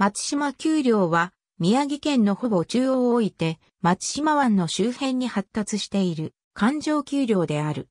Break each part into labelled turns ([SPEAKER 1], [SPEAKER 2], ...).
[SPEAKER 1] 松島丘陵は宮城県のほぼ中央を置いて松島湾の周辺に発達している環状丘陵である。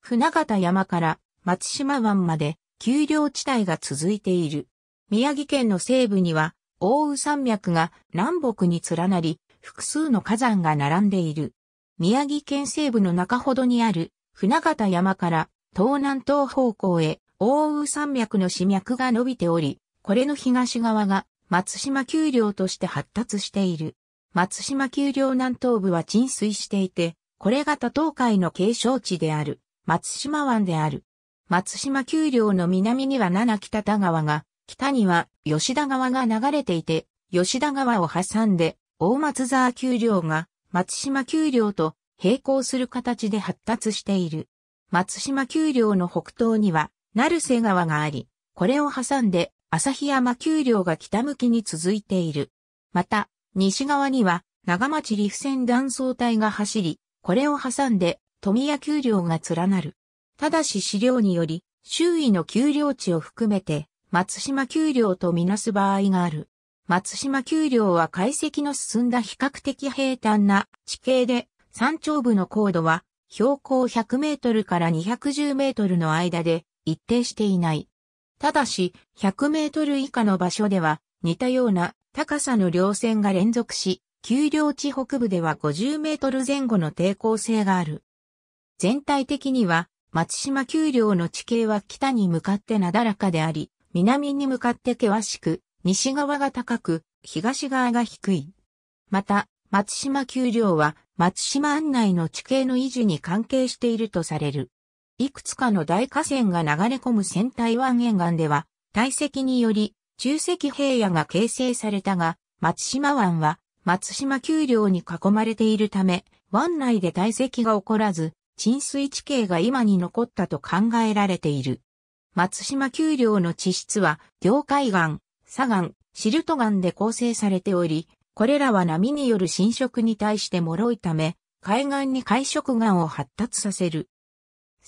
[SPEAKER 1] 船形山から松島湾まで丘陵地帯が続いている。宮城県の西部には大雨山脈が南北に連なり、複数の火山が並んでいる。宮城県西部の中ほどにある船形山から東南東方向へ大雨山脈の死脈が伸びており、これの東側が松島丘陵として発達している。松島丘陵南東部は浸水していて、これが多東海の景勝地である、松島湾である。松島丘陵の南には七北田川が、北には吉田川が流れていて、吉田川を挟んで、大松沢丘陵が松島丘陵と並行する形で発達している。松島丘陵の北東には、成瀬川があり、これを挟んで朝日山丘陵が北向きに続いている。また、西側には長町陸線断層帯が走り、これを挟んで富谷丘陵が連なる。ただし資料により、周囲の丘陵地を含めて、松島丘陵とみなす場合がある。松島丘陵は解析の進んだ比較的平坦な地形で、山頂部の高度は標高100メートルから210メートルの間で一定していない。ただし、100メートル以下の場所では、似たような高さの稜線が連続し、丘陵地北部では50メートル前後の抵抗性がある。全体的には、松島丘陵の地形は北に向かってなだらかであり、南に向かって険しく、西側が高く、東側が低い。また、松島丘陵は、松島案内の地形の維持に関係しているとされる。いくつかの大河川が流れ込む仙台湾沿岸では、堆積により、中石平野が形成されたが、松島湾は、松島丘陵に囲まれているため、湾内で堆積が起こらず、沈水地形が今に残ったと考えられている。松島丘陵の地質は、凝海岸、砂岩、シルト岩で構成されており、これらは波による浸食に対して脆いため、海岸に海食岩を発達させる。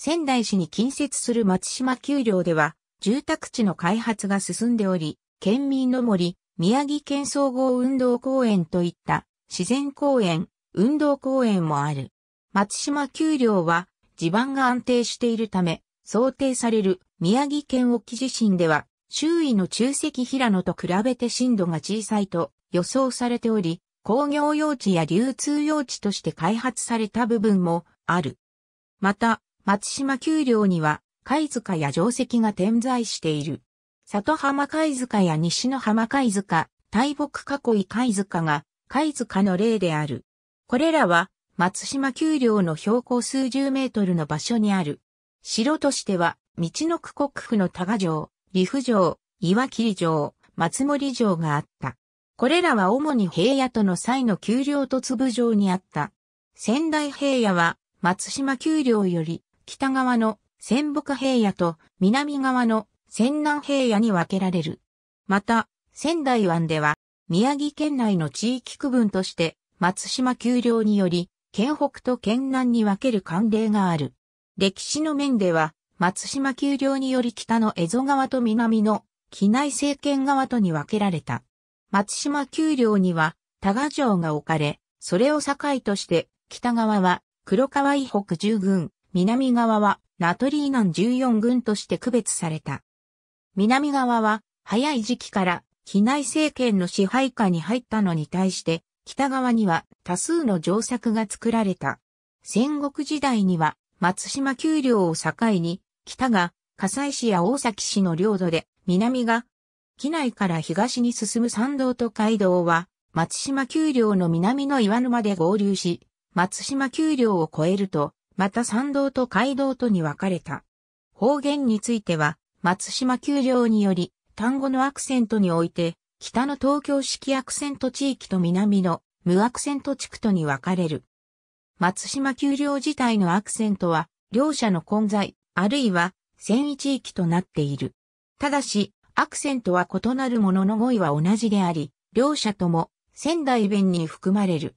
[SPEAKER 1] 仙台市に近接する松島丘陵では、住宅地の開発が進んでおり、県民の森、宮城県総合運動公園といった自然公園、運動公園もある。松島丘陵は地盤が安定しているため、想定される宮城県沖地震では、周囲の中石平野と比べて震度が小さいと予想されており、工業用地や流通用地として開発された部分もある。また、松島丘陵には、貝塚や定石が点在している。里浜貝塚や西の浜貝塚、大木囲い貝塚が、貝塚の例である。これらは、松島丘陵の標高数十メートルの場所にある。城としては、道の区国府の多賀城、利府城、岩切城、松森城があった。これらは主に平野との際の丘陵と粒城にあった。仙台平野は、松島丘陵より北側の仙北平野と南側の仙南平野に分けられる。また、仙台湾では、宮城県内の地域区分として、松島丘陵により、県北と県南に分ける慣例がある。歴史の面では、松島丘陵により北の蝦夷川と南の機内政権側とに分けられた。松島丘陵には、多賀城が置かれ、それを境として、北側は黒川以北従軍、南側はナトリーナン14軍として区別された。南側は早い時期から機内政権の支配下に入ったのに対して北側には多数の城作が作られた。戦国時代には松島丘陵を境に北が葛西市や大崎市の領土で南が機内から東に進む山道と街道は松島丘陵の南の岩沼で合流し松島丘陵を越えるとまた参道と街道とに分かれた。方言については、松島丘陵により、単語のアクセントにおいて、北の東京式アクセント地域と南の無アクセント地区とに分かれる。松島丘陵自体のアクセントは、両者の混在、あるいは、繊維地域となっている。ただし、アクセントは異なるものの語彙は同じであり、両者とも仙台弁に含まれる。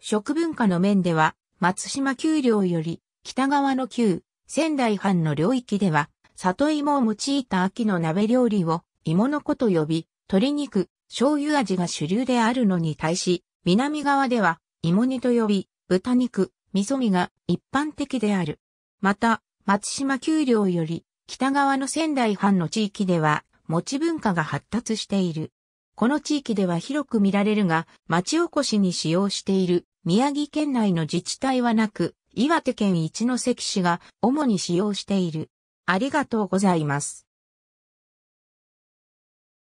[SPEAKER 1] 食文化の面では、松島丘陵より北側の旧、仙台藩の領域では、里芋を用いた秋の鍋料理を芋の子と呼び、鶏肉、醤油味が主流であるのに対し、南側では芋煮と呼び、豚肉、味噌煮が一般的である。また、松島丘陵より北側の仙台藩の地域では、餅文化が発達している。この地域では広く見られるが、町おこしに使用している宮城県内の自治体はなく、岩手県一関市が主に使用している。ありがとうございます。